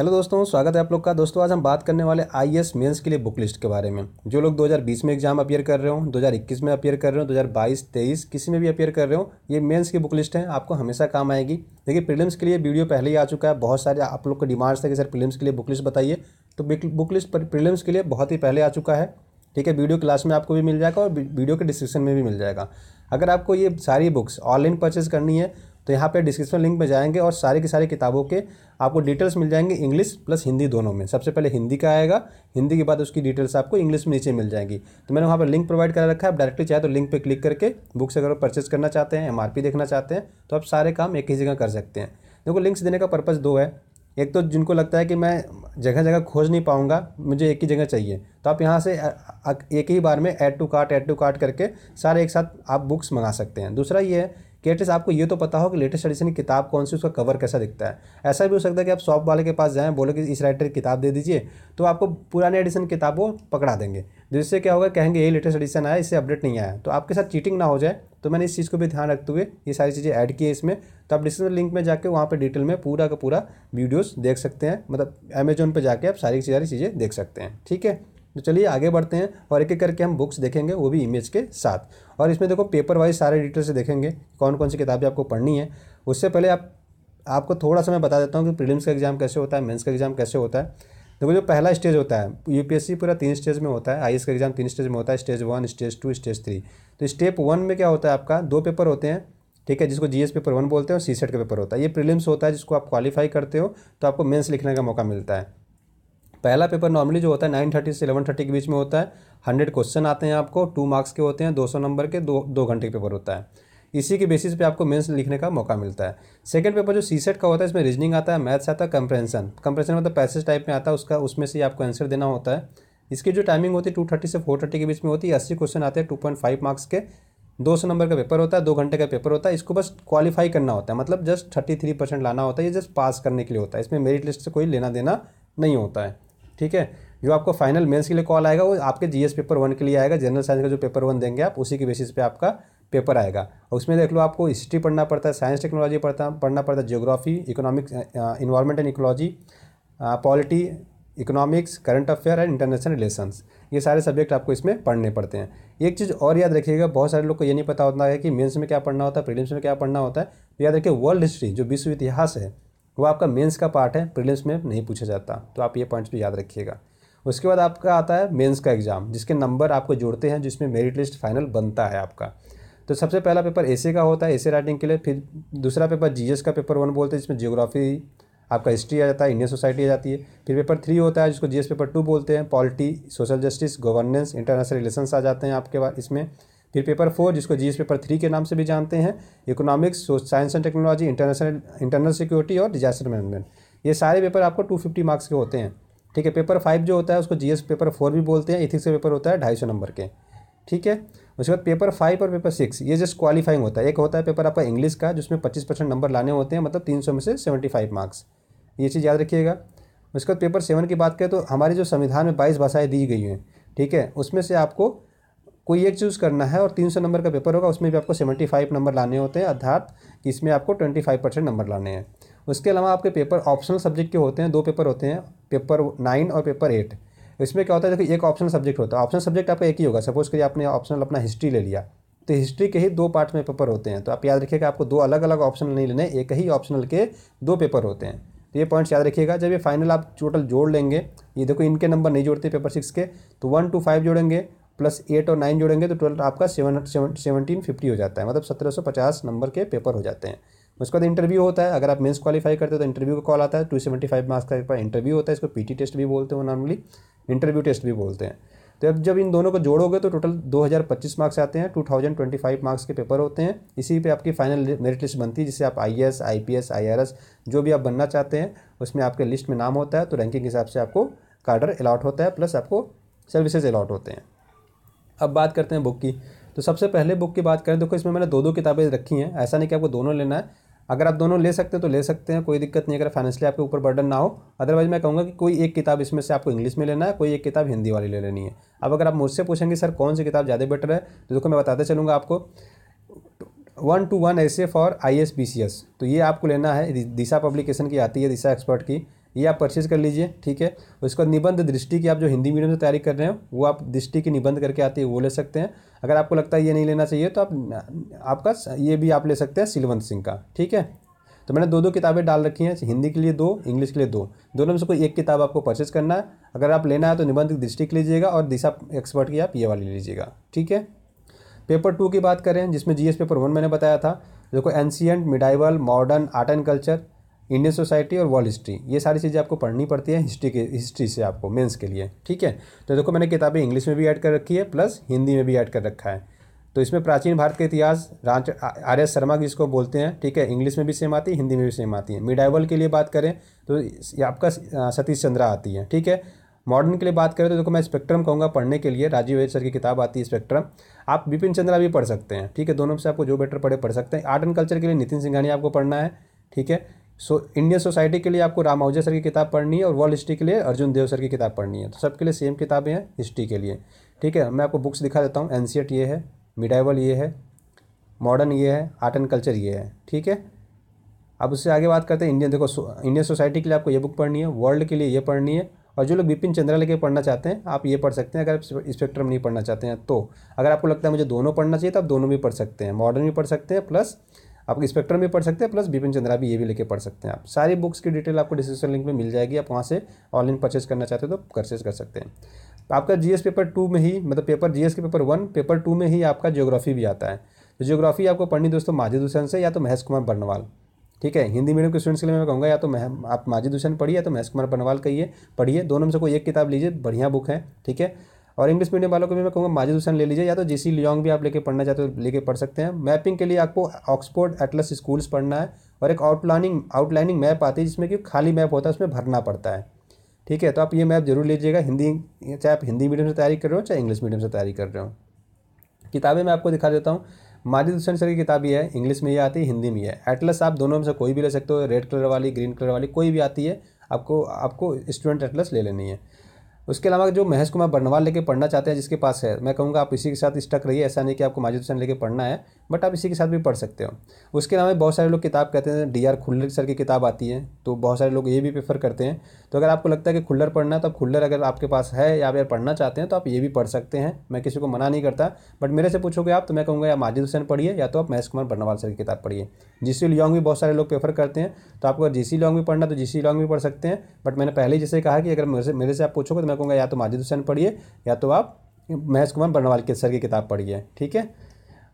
hello दोस्तों स्वागत है आप लोग का दोस्तों आज हम बात करने वाले आई एस मेन्स के लिए बुक लिस्ट के बारे में जो लोग 2020 में एग्जाम अपेयर कर रहे हो 2021 में अपेयर कर रहे हो 2022 23 किसी में भी अपेयर कर रहे हो ये मेंस की बुक लिस्ट है आपको हमेशा काम आएगी देखिए प्रीलिम्स के लिए वीडियो पहले ही आ चुका है बहुत सारे आप लोग को डिमांड्स है कि सर प्रीलिम्स के लिए बुक लिस्ट बताइए तो बुक लिस्ट प्रीलिम्स के लिए बहुत ही पहले आ चुका है ठीक है वीडियो क्लास में आपको भी मिल जाएगा और वीडियो के डिस्क्रिप्शन में भी मिल जाएगा अगर आपको ये सारी बुक्स ऑनलाइन परचेज करनी है तो यहाँ पे डिस्क्रिप्शन लिंक में जाएंगे और सारी की सारी किताबों के आपको डिटेल्स मिल जाएंगे इंग्लिश प्लस हिंदी दोनों में सबसे पहले हिंदी का आएगा हिंदी के बाद उसकी डिटेल्स आपको इंग्लिश में नीचे मिल जाएंगी तो मैंने वहाँ पर लिंक प्रोवाइड करा रखा है आप डायरेक्टली चाहे तो लिंक पर क्लिक करके बुक्स अगर परचेज करना चाहते हैं एम देखना चाहते हैं तो आप सारे काम एक ही जगह कर सकते हैं देखो लिंक्स देने का पर्पज़ दो है एक तो जिनको लगता है कि मैं जगह जगह खोज नहीं पाऊंगा मुझे एक ही जगह चाहिए तो आप यहाँ से एक ही बार में add to cart add to cart करके सारे एक साथ आप बुक्स मंगा सकते हैं दूसरा ये है केटेस आपको ये तो पता हो कि लेटेस्ट एडिशन की किताब कौन सी उसका कवर कैसा दिखता है ऐसा भी हो सकता है कि आप शॉप वाले के पास जाएँ बोले कि इस राइटर की किताब दे दीजिए तो आपको पुराने एडिशन की किताब वो पकड़ा देंगे जिससे तो क्या होगा कहेंगे ये लेटेस्ट एडिशन आया इससे अपडेट नहीं आया तो आपके साथ चीटिंग ना हो जाए तो मैंने इस चीज़ को भी ध्यान रखते हुए ये सारी चीज़ें ऐड की है इसमें तो आप डिस्क्रिप्शन लिंक में जाकर वहाँ पर डिटेल में पूरा का पूरा वीडियोज़ देख सकते हैं मतलब अमेजोन पर जाकर आप सारी सारी चीज़ें देख सकते हैं ठीक है तो चलिए आगे बढ़ते हैं और एक एक करके हम बुक्स देखेंगे वो भी इमेज के साथ और इसमें देखो पेपर वाइज सारे डिटेल से देखेंगे कौन कौन सी किताबें आपको पढ़नी है उससे पहले आप आपको थोड़ा सा मैं बता देता हूँ कि प्रीलिम्स का एग्ज़ाम कैसे होता है मेंस का एग्ज़ाम कैसे होता है देखो जो पहला स्टेज होता है यूपीएससी पूरा तीन स्टेज में होता है आई का एग्ज़ाम तीन स्टेज में होता है stage one stage two stage three तो स्टेप वन में क्या होता है आपका दो पेपर होते हैं ठीक है जिसको जी पेपर वन बोलते हैं और सी सेट का पेपर होता है ये प्रीलिम्स होता है जिसको आप क्वालिफाई करते हो तो आपको मेंस लिखने का मौका मिलता है पहला पेपर नॉर्मली जो होता है नाइन थर्टी से इलेवन थर्टी के बीच में होता है हंड्रेड क्वेश्चन आते हैं आपको टू मार्क्स के होते हैं दो सौ नंबर के दो दो घंटे के पेपर होता है इसी के बेसिस पे आपको मेंस लिखने का मौका मिलता है सेकंड पेपर जो सी सेट का होता है इसमें रीजनिंग आता है मैथ्स आता है कंप्रेंसन कंप्रेंसन मतलब पैसेज टाइप में आता है उसका उसमें से ही आपको आंसर देना होता है इसकी जो टाइमिंग होती है टू थर्टी से फोर थर्टी के बीच में होती है अस्सी क्वेश्चन आते हैं टू पॉइंट फाइव मार्क्स के दो सौ नंबर का पेपर होता है दो घंटे का पेपर होता है इसको बस क्वालिफाई करना होता है मतलब जस्ट थर्टी थ्री परसेंट लाना होता है ये जस्ट पास करने के लिए होता है इसमें मेरिट लिस्ट से कोई लेना देना नहीं होता है ठीक है जो आपको फाइनल मेंस के लिए कॉल आएगा वो आपके जीएस पेपर वन के लिए आएगा जनरल साइंस का जो पेपर वन देंगे आप उसी के बेसिस पे आपका पेपर आएगा और उसमें देख लो आपको हिस्ट्री पढ़ना पड़ता है साइंस टेक्नोलॉजी पढ़ता पढ़ना पड़ता है geography economics environment and ecology polity economics current affair and international relations ये सारे सब्जेक्ट आपको इसमें पढ़ने पड़ते हैं एक चीज़ और याद रखिएगा बहुत सारे लोग को ये नहीं पता होता है कि मेंस में क्या पढ़ना होता है प्रीलिम्स में क्या पढ़ना होता है तो याद रखिए वर्ल्ड हिस्ट्री जो विश्व इतिहास है वो आपका मेंस का पार्ट है प्रीलिम्स में नहीं पूछा जाता तो आप ये पॉइंट्स भी याद रखिएगा उसके बाद आपका आता है मेंस का एग्ज़ाम जिसके नंबर आपको जोड़ते हैं जिसमें मेरिट लिस्ट फाइनल बनता है आपका तो सबसे पहला पेपर ए का होता है ए राइटिंग के लिए फिर दूसरा पेपर जी का पेपर वन बोलते हैं जिसमें जियोग्राफी आपका हिस्ट्री आ जाता है इंडियन सोसाइटी आ जाती है फिर पेपर थ्री होता है जिसको जी पेपर टू बोलते हैं polity social justice governance international relations आ जाते हैं आपके बाद इसमें फिर पेपर फोर जिसको जी पेपर थ्री के नाम से भी जानते हैं economics science and technology international internal security और डिजास्टर मैनेजमेंट ये सारे पेपर आपको टू फिफ्टी मार्क्स के होते हैं ठीक है पेपर फाइव जो होता है उसको जीएस पेपर फोर भी बोलते हैं इथिक्स का पेपर होता है ढाई सौ नंबर के ठीक है उसके बाद पेपर फाइव और पेपर सिक्स ये जस्ट क्वालिफाइंग होता है एक होता है पेपर आपका इंग्लिश का जिसमें पच्चीस परसेंट नंबर लाने होते हैं मतलब तीन सौ में से सेवेंटी फाइव मार्क्स ये चीज़ याद रखिएगा उसके बाद पेपर सेवन की बात करें तो हमारी जो संविधान में बाईस भाषाएँ दी गई हैं ठीक है उसमें से आपको कोई एक चूज़ करना है और 300 नंबर का पेपर होगा उसमें भी आपको 75 नंबर लाने होते हैं अर्थात इसमें आपको 25 परसेंट नंबर लाने हैं उसके अलावा आपके पेपर ऑप्शनल सब्जेक्ट के होते हैं दो पेपर होते हैं पेपर नाइन और पेपर एट इसमें क्या होता है देखो एक ऑप्शनल सब्जेक्ट होता है ऑप्शनल सब्जेक्ट आपका एक ही होगा सपोज़ करिए आपने ऑप्शनल अपना हिस्ट्री ले लिया तो हिस्ट्री के ही दो पार्ट में पेपर होते हैं तो आप याद रखिएगा आपको दो अलग अलग ऑप्शनल नहीं लेने एक ही ऑप्शनल के दो पेपर होते हैं तो ये पॉइंट्स याद रखिएगा जब ये फाइनल आप टोटल जोड़ लेंगे ये देखो इनके नंबर नहीं जोड़ते पेपर सिक्स के तो वन टू फाइव जोड़ेंगे प्लस एट और नाइन जोड़ेंगे तो ट्वेल्व आपका सेवन सेवनटीन फिफ्टी हो जाता है मतलब सत्रह सौ पचास नंबर के पेपर हो जाते हैं उसके बाद इंटरव्यू होता है अगर आप मेंस क्वालीफाई करते हो तो इंटरव्यू का कॉल आता है टू सेवेंटी फाइव मार्क्स का इंटरव्यू होता है इसको पी टेस्ट भी बोलते हैं नॉर्मली इंटरव्यू टेस्ट भी बोलते हैं तो अब जब इन दोनों को जोड़ोगे तो टोटल पच्चीस मार्क्स आते हैं फाइव मार्क्स के पेपर होते हैं इसी पे आपकी फाइनल मेरिट लिस्ट बनती है जिससे आप आई आर एस जो भी आप बनना चाहते हैं उसमें आपके लिस्ट में नाम होता है तो रैंकिंग के हिसाब से आपको कार्डर अलाट होता है प्लस आपको सर्विसेज अलाट होते हैं अब बात करते हैं बुक की तो सबसे पहले बुक की बात करें देखो इसमें मैंने दो दो किताबें रखी हैं ऐसा नहीं कि आपको दोनों लेना है अगर आप दोनों ले सकते हैं तो ले सकते हैं कोई दिक्कत नहीं अगर फाइनेंशियली आपके ऊपर बर्डन ना हो अदरवाइज मैं कहूँगा कि कोई एक किताब इसमें से आपको इंग्लिश में लेना है कोई एक किताब हिंदी वाली ले लेनी है अब अगर आप मुझसे पूछेंगे सर कौन सी किताब ज़्यादा बेटर है तो देखो मैं बताते चलूँगा आपको वन टू वन ऐसे for I S B C S तो ये आपको लेना है दिशा पब्लिकेशन की आती है दिशा एक्सपर्ट की ये आप परचेज कर लीजिए ठीक है उसके बाद निबंध दृष्टि की आप जो हिंदी मीडियम से तैयारी कर रहे हैं वो आप दृष्टि की निबंध करके आती है वो ले सकते हैं अगर आपको लगता है ये नहीं लेना चाहिए तो आप आपका ये भी आप ले सकते हैं सिलवंत सिंह का ठीक है तो मैंने दो दो किताबें डाल रखी हैं हिंदी के लिए दो इंग्लिश के लिए दो दोनों में से कोई एक किताब आपको परचेज करना है अगर आप लेना है तो निबंध दृष्टि के लीजिएगा और दिशा एक्सपर्ट की आप ये वाली लीजिएगा ठीक है पेपर टू की बात करें जिसमें जीएस पेपर वन मैंने बताया था देखो ancient medieval modern art and culture Indian society और वॉल हिस्ट्री ये सारी चीज़ें आपको पढ़नी पड़ती है हिस्ट्री के हिस्ट्री से आपको मेंस के लिए ठीक है तो देखो मैंने किताबें इंग्लिश में भी ऐड कर रखी है प्लस हिंदी में भी ऐड कर रखा है तो इसमें प्राचीन भारत के इतिहास राज आर्य शर्मा जिसको बोलते हैं ठीक है इंग्लिश में भी सेम आती है हिंदी में भी सेम आती है मिडाइवल के लिए बात करें तो आपका सतीश चंद्रा आती है ठीक है मॉडर्न के लिए बात करें तो देखो मैं स्पेक्ट्रम कहूँगा पढ़ने के लिए राजीव वेद सर की किताब आती है स्पेक्ट्रम आप विपिन चंद्रा भी पढ़ सकते हैं ठीक है दोनों से आपको जो बेटर पढ़े पढ़ सकते हैं आर्ट एंड कल्चर के लिए नितिन सिंघानी आपको पढ़ना है ठीक है सो इंडियन सोसाइटी के लिए आपको राम आहूजा सर की किताब पढ़नी है और वर्ल्ड हिस्ट्री के लिए अर्जुन देव सर की किताब पढ़नी है तो सबके लिए सेम किताबें हैं हिस्ट्री के लिए ठीक है मैं आपको बुक्स दिखा देता हूँ एन ये है मिडाइवल ये है मॉडर्न ये है आर्ट एंड कल्चर ये है ठीक है अब उससे आगे बात करते हैं इंडियन देखो इंडियन सोसाइटी के लिए आपको ये बुक पढ़नी है वर्ल्ड के लिए ये पढ़नी है और जो लोग बिपिन चंद्रा लेके पढ़ना चाहते हैं आप ये पढ़ सकते हैं अगर आप स्पेक्ट्रम नहीं पढ़ना चाहते हैं तो अगर आपको लगता है मुझे दोनों पढ़ना चाहिए तो आप दोनों भी पढ़ सकते हैं मॉडर्न भी पढ़ सकते हैं प्लस आप इंस्पेक्टर भी पढ़ सकते हैं प्लस बिपिन चंद्रा भी ये भी लेके पढ़ सकते हैं आप सारी बुक्स की डिटेल आपको डिस्क्रिप्शन लिंक में मिल जाएगी आप वहाँ से ऑनलाइन परचेज करना चाहते हो तो परचेज कर सकते हैं आपका जीएस पेपर टू में ही मतलब पेपर जीएस के पेपर वन पेपर टू में ही आपका जियोग्राफी भी आता है तो जियोग्राफी आपको पढ़नी दोस्तों माजिद हुसैन से या तो महेश कुमार बर्नवाल ठीक है हिंदी मीडियम के स्टूडेंट्स के लिए मैं कहूँगा या तो मैं आप माजिद हुसैन पढ़िए या तो महेश कुमार बनवाल कहिए पढ़िए दोनों में से कोई एक किताब लीजिए बढ़िया बुक है ठीक है और इंग्लिश मीडियम वालों को भी मैं कहूँगा माजिद हुसैन ले लीजिए या तो सी लियोंग भी आप लेके पढ़ना चाहते हो लेके पढ़ सकते हैं मैपिंग के लिए आपको ऑक्सफोर्ड एटलस स्कूल्स पढ़ना है और एक आउटलाइनिंग आउटलाइनिंग मैप आती है जिसमें कि खाली मैप होता है उसमें भरना पड़ता है ठीक है तो आप ये मैप जरूर लीजिएगा हिंदी चाहे आप हिंदी मीडियम से तैयारी कर रहे हो चाहे इंग्लिश मीडियम से तैयारी कर रहे हो किताबें मैं आपको दिखा देता हूँ माजिद हुसैन सर की किताब ये है इंग्लिश में ये आती है हिंदी में है एटलस आप दोनों में से कोई भी ले सकते हो रेड कलर वाली ग्रीन कलर वाली कोई भी आती है आपको आपको स्टूडेंट एटलस ले लेनी है उसके अलावा जो महेश कुमार बर्नवाल लेके पढ़ना चाहते हैं जिसके पास है मैं कहूँगा आप इसी के साथ स्टक रहिए ऐसा नहीं कि आपको माजिद हुसैन लेके पढ़ना है बट आप इसी के साथ भी पढ़ सकते हो उसके अलावा बहुत सारे लोग किताब कहते हैं डी आर खुल्लर सर की किताब आती है तो बहुत सारे लोग ये भी प्रेफर करते हैं तो अगर आपको लगता है कि खुल्लर पढ़ना है तो आप खुल्लर अगर आपके पास है या फिर पढ़ना चाहते हैं तो आप ये भी पढ़ सकते हैं मैं किसी को मना नहीं करता बट मेरे से पूछोगे आप तो मैं कहूँगा या माजिद हुसैन पढ़िए या तो आप महेश कुमार बर्नवाल सर की किताब पढ़िए जी सी लॉन्ग भी बहुत सारे लोग प्रेफर करते हैं तो आपको अगर जी सी लॉन्ग भी पढ़ना तो जी सी लॉन्ग भी पढ़ सकते हैं बट मैंने पहले ही जैसे कहा कि अगर मेरे मेरे से आप पूछोगे तो मैं कहूँगा या तो माजिद हुसैन पढ़िए या तो आप महेश कुमार बर्नवाल के सर की किताब पढ़िए ठीक है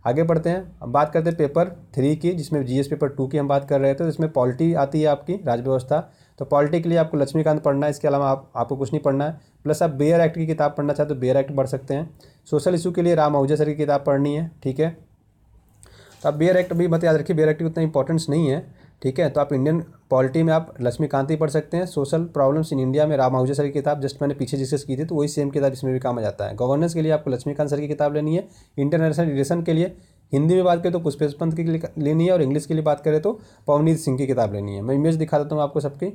आगे बढ़ते हैं अब बात करते हैं पेपर थ्री की जिसमें जीएस पेपर टू की हम बात कर रहे थे तो इसमें पॉलिटी आती है आपकी राज्य व्यवस्था तो पॉलिटी के लिए आपको लक्ष्मीकांत पढ़ना है इसके अलावा आप आपको कुछ नहीं पढ़ना है प्लस आप बेयर एक्ट की किताब पढ़ना चाहते तो बेयर एक्ट पढ़ सकते हैं सोशल इशू के लिए राम आहूजा सर की किताब पढ़नी है ठीक है तो आप बेयर एक्ट भी मत याद रखिए बेयर एक्ट की उतना इंपॉर्टेंस नहीं है ठीक है तो आप इंडियन पॉलिटी में आप लक्ष्मीकांत ही पढ़ सकते हैं सोशल प्रॉब्लम्स इन इंडिया में राम आहूजा सर की किताब जस्ट मैंने पीछे डिस्कस की थी तो वही सेम किताब इसमें भी काम आ जाता है गवर्नेंस के लिए आपको लक्ष्मीकांत सर की किताब लेनी है इंटरनेशनल रिलेशन के लिए हिंदी में बात करें तो पुष्पेश पंत की लेनी है और इंग्लिश के लिए बात करें तो पवनीत सिंह की किताब लेनी है मैं इमेज दिखा देता हूँ आपको सबकी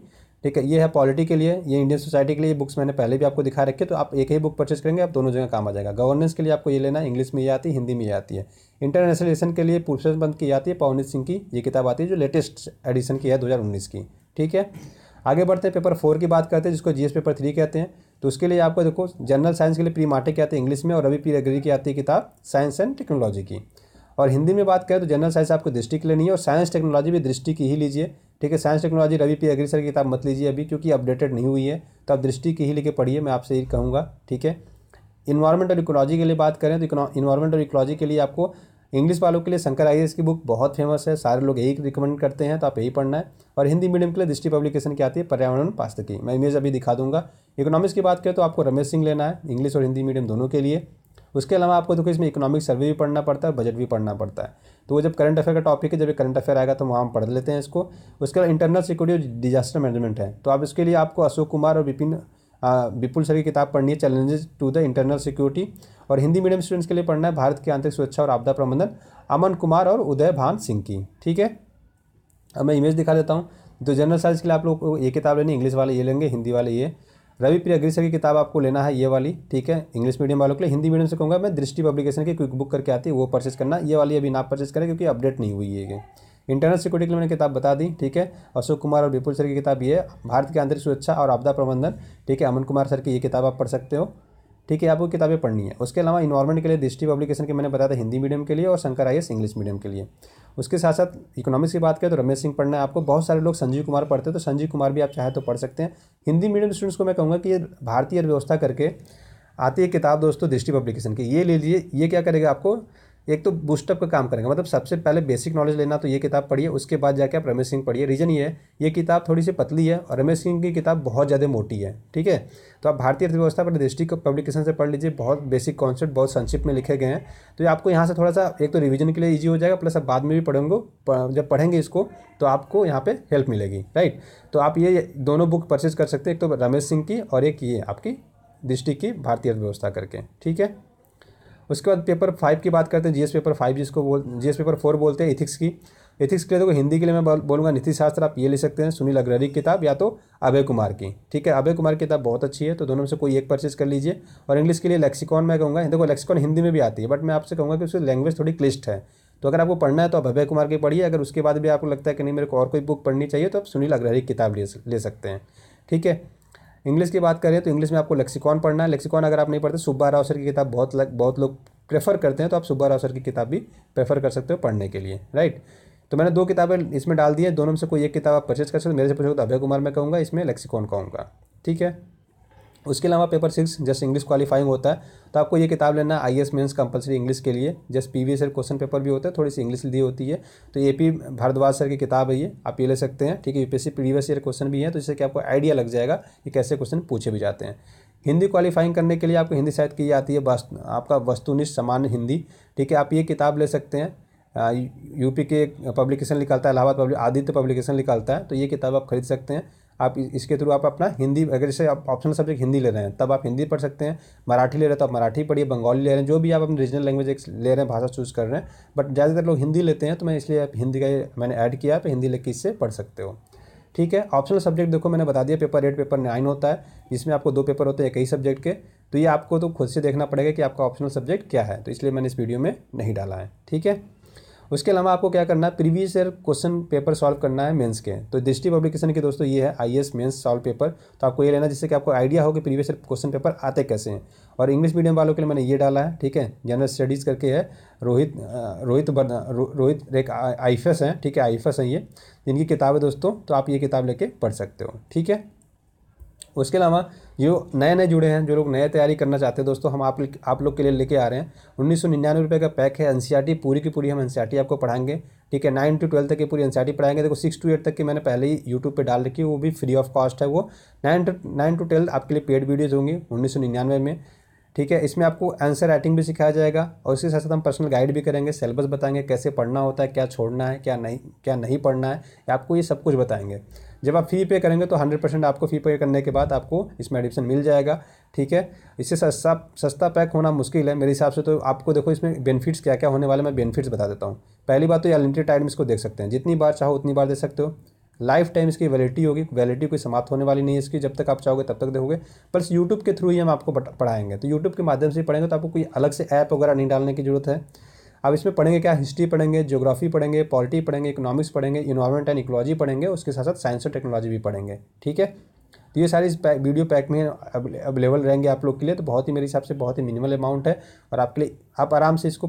ठीक है ये है पॉलिटी के लिए ये इंडियन सोसाइटी के लिए बुक्स मैंने पहले भी आपको दिखा रखे तो आप एक ही बुक परचेज करेंगे आप दोनों जगह काम आ जाएगा गवर्नेंस के लिए आपको ये लेना है इंग्लिश में ये आती है हिंदी में ये आती है इंटरनेशनल एडिशन के लिए पुरुषोत्तम पंत की आती है पवनीत सिंह की ये किताब आती है जो लेटेस्ट एडिशन की है दो की ठीक है आगे बढ़ते हैं पेपर फोर की बात करते हैं जिसको जीएस पेपर थ्री कहते हैं तो उसके लिए आपको देखो जनरल साइंस के लिए प्री माटे की आती है इंग्लिश में और रवि पी एग्री की आती है किताब साइंस एंड टेक्नोलॉजी की और हिंदी में बात करें तो जनरल साइंस आपको दृष्टि के लिए नहीं है और साइंस टेक्नोलॉजी भी दृष्टि की ही लीजिए ठीक है साइंस टेक्नोलॉजी रवि पी अग्रसर की किताब मत लीजिए अभी क्योंकि अपडेटेड नहीं हुई है तो आप दृष्टि की ही लेके पढ़िए मैं आपसे ये कहूँगा ठीक है इन्वायरमेंट और इकोलॉजी के लिए बात करें तो इन्वायरमेंट और इकोलॉजी के लिए आपको इंग्लिश वालों के लिए शंकर आई की बुक बहुत फेमस है सारे लोग यही रिकमेंड करते हैं तो आप यही पढ़ना है और हिंदी मीडियम के लिए दृष्टि पब्लिकेशन की आती है पर्यावरण पास्तकी मैं इमेज अभी दिखा दूंगा इकोनॉमिक्स की बात करें तो आपको रमेश सिंह लेना है इंग्लिश और हिंदी मीडियम दोनों के लिए उसके अलावा आपको देखो इसमें इकोनॉमिक सर्वे भी पढ़ना पड़ता है बजट भी पढ़ना पड़ता है तो वो जब करंट अफेयर का टॉपिक है जब करंट अफेयर आएगा तो वहाँ हम पढ़ लेते हैं इसको उसके अलावा इंटरनल सिक्योरिटी और डिजास्टर मैनेजमेंट है तो आप इसके लिए आपको अशोक कुमार और विपिन विपुल सर की किताब पढ़नी है challenges to the internal security और हिंदी मीडियम स्टूडेंट्स के लिए पढ़ना है भारत की आंतरिक सुरक्षा और आपदा प्रबंधन अमन कुमार और उदय भान सिंह की ठीक है अब मैं इमेज दिखा देता हूँ तो जनरल साइंस के लिए आप लोग ये किताब लेनी इंग्लिश वाले ये लेंगे हिंदी वाले ये रवि प्रिय सर की किताब आपको लेना है ये वाली ठीक है इंग्लिश मीडियम वालों के लिए हिंदी मीडियम से कहूँगा मैं दृष्टि पब्लिकेशन की क्विक बुक करके आती है वो परचेज करना ये वाली अभी ना परचेज़ करें क्योंकि अपडेट नहीं हुई है इंटरनल सिक्योरिटी के लिए मैंने किताब बता दी ठीक है अशोक कुमार और विपुल सर की किताब ये भारत की आंतरिक सुरक्षा और आपदा प्रबंधन ठीक है अमन कुमार सर की ये किताब आप पढ़ सकते हो ठीक है आपको किताबें पढ़नी है उसके अलावा इन्वायरमेंट के लिए दृष्टि पब्लिकेशन के मैंने बताया था हिंदी मीडियम के लिए और शंकर आई इंग्लिश मीडियम के लिए उसके साथ साथ इकोनॉमिक्स की बात करें तो रमेश सिंह पढ़ना है आपको बहुत सारे लोग संजीव कुमार पढ़ते हैं तो संजीव कुमार भी आप चाहे तो पढ़ सकते हैं हिंदी मीडियम स्टूडेंट्स को मैं कहूँगा कि ये भारतीय अर्थव्यवस्था करके आती है किताब दोस्तों दृष्टि पब्लिकेशन की ये ले लीजिए ये क्या करेगा आपको एक तो बूस्टअप का काम करेंगे मतलब सबसे पहले बेसिक नॉलेज लेना तो ये किताब पढ़िए उसके बाद जाके आप रमेश सिंह पढ़िए रीज़न ये है ये किताब थोड़ी सी पतली है और रमेश सिंह की किताब बहुत ज़्यादा मोटी है ठीक है तो आप भारतीय अर्थव्यवस्था पर को पब्लिकेशन से पढ़ लीजिए बहुत बेसिक कॉन्सेप्ट बहुत संक्षिप्त में लिखे गए हैं तो आपको यहाँ से थोड़ा सा एक तो रिविजन के लिए ईजी हो जाएगा प्लस आप बाद में भी पढ़ेंगे जब पढ़ेंगे इसको तो आपको यहाँ पर हेल्प मिलेगी राइट तो आप ये दोनों बुक परचेज कर सकते हैं एक तो रमेश सिंह की और एक ये आपकी डिस्ट्रिक्ट की भारतीय अर्थव्यवस्था करके ठीक है उसके बाद पेपर फाइव की बात करते हैं जीएस पेपर फाइव जिसको बोल जीएस पेपर फोर बोलते हैं एथिक्स की एथिक्स के लिए देखो तो हिंदी के लिए मैं बोलूँगा नीति शास्त्र आप ये ले सकते हैं सुनील अग्रहरी की किताब या तो अभय कुमार की ठीक है अभय कुमार की किताब बहुत अच्छी है तो दोनों में से कोई एक परचेज कर लीजिए और इंग्लिश के लिए लेक्सिकॉन मैं कहूँगा देखो लेक्सिकॉन हिंदी में भी आती है बट मैं आपसे कहूँगा कि उसकी लैंग्वेज थोड़ी क्लिष्ट है तो अगर आपको पढ़ना है तो आप अभय कुमार की पढ़िए अगर उसके बाद भी आपको लगता है कि नहीं मेरे को और कोई बुक पढ़नी चाहिए तो आप सुनील अग्रहरी की किताब ले सकते हैं ठीक है इंग्लिश की बात करें तो इंग्लिश में आपको लेक्सिकॉन पढ़ना है लेक्सिकॉन अगर आप नहीं पढ़ते सुब्बा राव सर की किताब बहुत लग, बहुत लोग प्रेफर करते हैं तो आप सुब्बा राव सर की किताब भी प्रेफर कर सकते हो पढ़ने के लिए राइट तो मैंने दो किताबें इसमें डाल दी है दोनों में से कोई एक किताब आप परचेज कर सकते हो मेरे से पूछोगे तो अभय कुमार मैं कहूँगा इसमें लेक्सिकॉन कहूँगा ठीक है उसके अलावा paper six just English qualifying होता है तो आपको ये किताब लेना I S mains compulsory English के लिए just P V S question paper भी होता है थोड़ी सी इंग्लिश दी होती है तो ए पी भारद्वाज सर की किताब है ये आप ये ले सकते हैं ठीक है U P S C previous year question भी है तो इससे कि आपको आइडिया लग जाएगा कि कैसे क्वेश्चन पूछे भी जाते हैं हिंदी क्वालिफाइंग करने के लिए आपको हिंदी साहित्य की आती है वस्तु आपका वस्तुनिष्ठ सामान्य हिंदी ठीक है आप ये किताब ले सकते हैं यूपी के पब्लिकेशन निकालता है इलाहाबाद पब्लिक आदित्य पब्लिकेशन निकालता है तो ये किताब आप खरीद सकते हैं आप इसके थ्रू आप अपना हिंदी अगर जैसे आप ऑप्शनल सब्जेक्ट हिंदी ले रहे हैं तब आप हिंदी पढ़ सकते हैं मराठी ले रहे हैं तो आप मराठी पढ़िए बंगाली ले रहे हैं जो भी आप अपनी रीजनल लैंग्वेज ले रहे हैं भाषा चूज़ कर रहे हैं बट ज़्यादातर लोग हिंदी लेते हैं तो मैं इसलिए आप हिंदी का मैंने ऐड किया आप हिंदी लेके इससे पढ़ सकते हो ठीक है ऑप्शनल सब्जेक्ट देखो मैंने बता दिया पेपर एट पेपर नाइन होता है जिसमें आपको दो पेपर होते हैं एक ही सब्जेक्ट के तो ये आपको तो खुद से देखना पड़ेगा कि आपका ऑप्शनल सब्जेक्ट क्या है तो इसलिए मैंने इस वीडियो में नहीं डाला है ठीक है उसके अलावा आपको क्या करना है previous year question paper solve करना है मेंस के तो डिस्ट्री पब्लिकेशन के दोस्तों ये है I S mains solve paper तो आपको ये लेना जिससे कि आपको आइडिया हो कि प्रीवियस ईयर क्वेश्चन पेपर आते कैसे हैं और इंग्लिश मीडियम वालों के लिए मैंने ये डाला है ठीक है जनरल स्टडीज़ करके है रोहित रोहित रोहित एक आईफेस हैं ठीक है आईफेस हैं ये जिनकी किताब है दोस्तों तो आप ये किताब लेके पढ़ सकते हो ठीक है उसके अलावा जो नए नए जुड़े हैं जो लोग नए तैयारी करना चाहते हैं दोस्तों हम आप आप लोग के लिए लेके आ रहे हैं उन्नीस सौ निन्यानवे रुपये का पैक है टी पूरी की पूरी हम एन सी टी आपको पढ़ाएंगे ठीक है नाइन टू ट्वेल्थ तक की पूरी एन सी आर टी पढ़ाएंगे देखो सिक्स टू एट तक की मैंने पहले ही यूट्यूब पर डाल रखी है वो भी फ्री ऑफ कॉस्ट है वो nine two nine two twelfth आपके लिए पेड वीडियोज़ होंगी उन्नीस सौ निन्यानवे में ठीक है इसमें आपको आंसर राइटिंग भी सिखाया जाएगा और इसके साथ साथ हम पर्सनल गाइड भी करेंगे सिलेबस बताएंगे कैसे पढ़ना होता है क्या छोड़ना है क्या नहीं क्या नहीं पढ़ना है आपको ये सब कुछ बताएंगे जब आप फ़ी पे करेंगे तो हंड्रेड परसेंट आपको फ़ी पे करने के बाद आपको इसमें एडमिशन मिल जाएगा ठीक है इससे सस्ता सस्ता पैक होना मुश्किल है मेरे हिसाब से तो आपको देखो इसमें बेनिफिट्स क्या क्या होने वाले मैं बेनिफिट्स बता देता हूँ पहली बात तो ये अनलिमिटेड टाइम इसको देख सकते हैं जितनी बार चाहो उतनी बार देख सकते हो लाइफ टाइम इसकी वैलिडिटी होगी वैलिडिटी कोई समाप्त होने वाली नहीं है इसकी जब तक आप चाहोगे तब तक देखोगे प्लस यूट्यूब के थ्रू ही हम आपको पढ़ाएंगे तो यूट्यूब के माध्यम से पढ़ेंगे तो आपको कोई अलग से ऐप वगैरह नहीं डालने की जरूरत है अब इसमें पढ़ेंगे क्या हिस्ट्री पढ़ेंगे ज्योग्राफी पढ़ेंगे पॉलिटी पढ़ेंगे इकोनॉमिक्स पढ़ेंगे इन्वायरमेंट एंड इकोलॉजी पढ़ेंगे उसके साथ साथ साइंस और टेक्नोलॉजी भी पढ़ेंगे ठीक है तो ये सारी पैक वीडियो पैक में अवेलेबल रहेंगे आप लोग के लिए तो बहुत ही मेरे हिसाब से बहुत ही मिनिमल अमाउंट है और आपके लिए आप आराम से इसको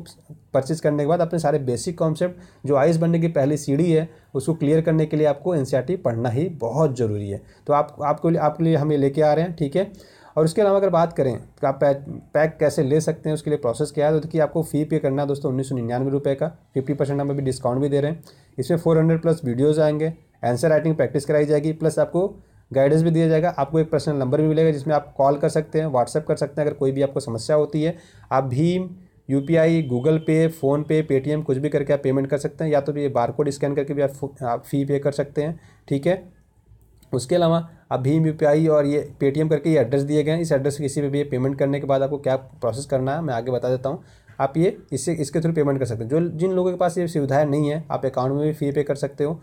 परचेज करने के बाद अपने सारे बेसिक कॉन्सेप्ट जो आइस बनने की पहली सीढ़ी है उसको क्लियर करने के लिए आपको एन e पढ़ना ही बहुत ज़रूरी है तो आप आपके लिए आपके लिए हम ये लेके आ रहे हैं ठीक है और उसके अलावा अगर बात करें तो आप पैक, पैक कैसे ले सकते हैं उसके लिए प्रोसेस क्या है तो देखिए आपको फ़ी पे करना है दोस्तों उन्नीस सौ निन्यानवे रुपये का फिफ्टी परसेंट हम अभी डिस्काउंट भी दे रहे हैं इसमें फोर हंड्रेड प्लस वीडियोज़ आएंगे आंसर राइटिंग प्रैक्टिस कराई जाएगी प्लस आपको गाइडेंस भी दिया जाएगा आपको एक पर्सनल नंबर भी मिलेगा जिसमें आप कॉल कर सकते हैं व्हाट्सअप कर सकते हैं अगर कोई भी आपको समस्या होती है आप Bhim U P I Google pay PhonePe Paytm कुछ भी करके आप पेमेंट कर सकते हैं या तो ये बार कोड स्कैन करके भी आप फी पे कर सकते हैं ठीक है उसके अलावा आप भीम यू और ये पेटीएम करके ये एड्रेस दिए गए हैं इस एड्रेस किसी पर भी पेमेंट करने के बाद आपको क्या प्रोसेस करना है मैं आगे बता देता हूँ आप ये इससे इसके थ्रू पेमेंट कर सकते हैं जो जिन लोगों के पास ये सुविधाएं नहीं है आप अकाउंट में भी फ़ी पे कर सकते हो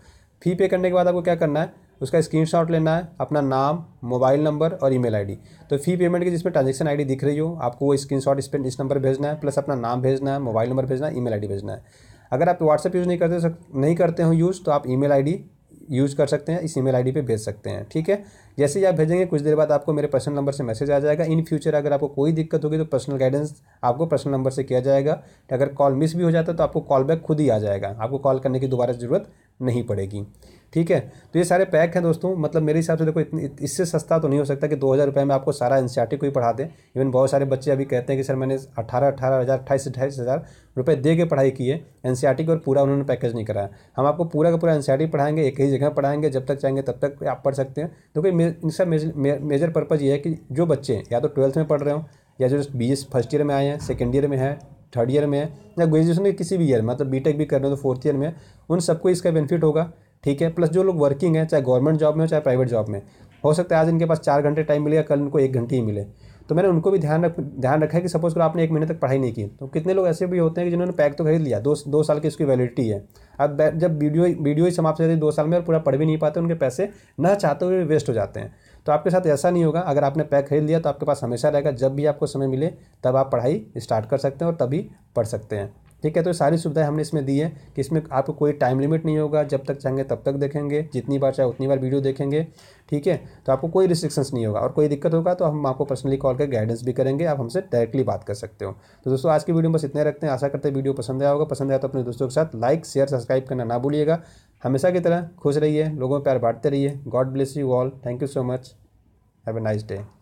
फ़ी पे करने के बाद आपको क्या करना है उसका स्क्रीनशॉट लेना है अपना नाम मोबाइल नंबर और ईमेल आईडी तो फी पेमेंट की जिसमें ट्रांजेक्शन आईडी दिख रही हो आपको वो स्क्रीनशॉट इस पर इस नंबर भेजना है प्लस अपना नाम भेजना है मोबाइल नंबर भेजना है ईमेल आईडी भेजना है अगर आप व्हाट्सएप यूज़ नहीं करते नहीं करते हो यूज़ तो आप ईमेल आईडी यूज़ कर सकते हैं इस ईमेल आईडी पे भेज सकते हैं ठीक है जैसे ही आप भेजेंगे कुछ देर बाद आपको मेरे पर्सनल नंबर से मैसेज आ जाएगा इन फ्यूचर अगर आपको कोई दिक्कत होगी तो पर्सनल गाइडेंस आपको पर्सनल नंबर से किया जाएगा अगर कॉल मिस भी हो जाता है तो आपको कॉल बैक खुद ही आ जाएगा आपको कॉल करने की दोबारा ज़रूरत नहीं पड़ेगी ठीक है तो ये सारे पैक हैं दोस्तों मतलब मेरे हिसाब से देखो इससे सस्ता तो नहीं हो सकता कि दो हज़ार रुपये में आपको सारा एन को ही पढ़ा दें इवन बहुत सारे बच्चे अभी कहते हैं कि सर मैंने अठारह अठारह हज़ार अट्ठाईस अट्ठाईस हज़ार रुपये दे के पढ़ाई की है एन टी और पूरा उन्होंने पैकेज नहीं कराया हम आपको पूरा का पूरा एन सी पढ़ाएंगे एक ही जगह पढ़ाएंगे जब तक चाहेंगे तब तक आप पढ़ सकते हैं क्योंकि इनका मेजर पर्पज़ ये है कि जो बच्चे या तो ट्वेल्थ में पढ़ रहे हो या जो बी फर्स्ट ईयर में आए हैं सेकेंड ईयर में है थर्ड ईयर में है या ग्रेजुएशन के किसी भी ईयर में मतलब टेक भी कर रहे हो तो फोर्थ ईयर में उन सबको इसका बेनिफिट होगा ठीक है प्लस जो लोग वर्किंग है चाहे गवर्नमेंट जॉब में हो चाहे प्राइवेट जॉब में हो सकता है आज इनके पास चार घंटे टाइम मिलेगा कल इनको एक घंटे ही मिले तो मैंने उनको भी ध्यान रख ध्यान रखा है कि सपोज करो आपने एक महीने तक पढ़ाई नहीं की तो कितने लोग ऐसे भी होते हैं कि जिन्होंने पैक तो खरीद लिया दो दो साल की इसकी वैलिडिटी है अब जब वीडियो वीडियो ही समाप्त हो जाती है दो साल में और पूरा पढ़ भी नहीं पाते उनके पैसे न चाहते हुए वेस्ट हो जाते हैं तो आपके साथ ऐसा नहीं होगा अगर आपने पैक खरीद लिया तो आपके पास हमेशा रहेगा जब भी आपको समय मिले तब आप पढ़ाई स्टार्ट कर सकते हैं और तभी पढ़ सकते हैं ठीक है तो सारी सुविधाएं हमने इसमें दी है कि इसमें आपको कोई टाइम लिमिट नहीं होगा जब तक चाहेंगे तब तक देखेंगे जितनी बार चाहे उतनी बार वीडियो देखेंगे ठीक है तो आपको कोई रिस्ट्रिक्शंस नहीं होगा और कोई दिक्कत होगा तो हम आपको पर्सनली कॉल कर गाइडेंस भी करेंगे आप हमसे डायरेक्टली बात कर सकते हो तो दोस्तों आज की वीडियो बस इतने रखते हैं आशा करते हैं वीडियो पसंद आया होगा पसंद आया तो अपने दोस्तों के साथ लाइक शेयर सब्सक्राइब करना ना भूलिएगा हमेशा की तरह खुश रहिए लोगों में प्यार बांटते रहिए God bless you all thank you so much have a nice day